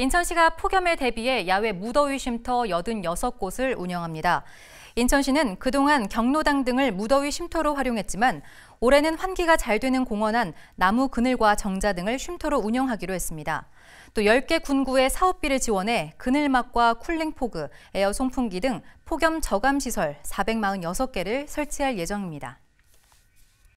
인천시가 폭염에 대비해 야외 무더위 쉼터 86곳을 운영합니다. 인천시는 그동안 경로당 등을 무더위 쉼터로 활용했지만 올해는 환기가 잘 되는 공원 안 나무 그늘과 정자 등을 쉼터로 운영하기로 했습니다. 또 10개 군구의 사업비를 지원해 그늘막과 쿨링포그, 에어 송풍기 등 폭염 저감 시설 446개를 설치할 예정입니다.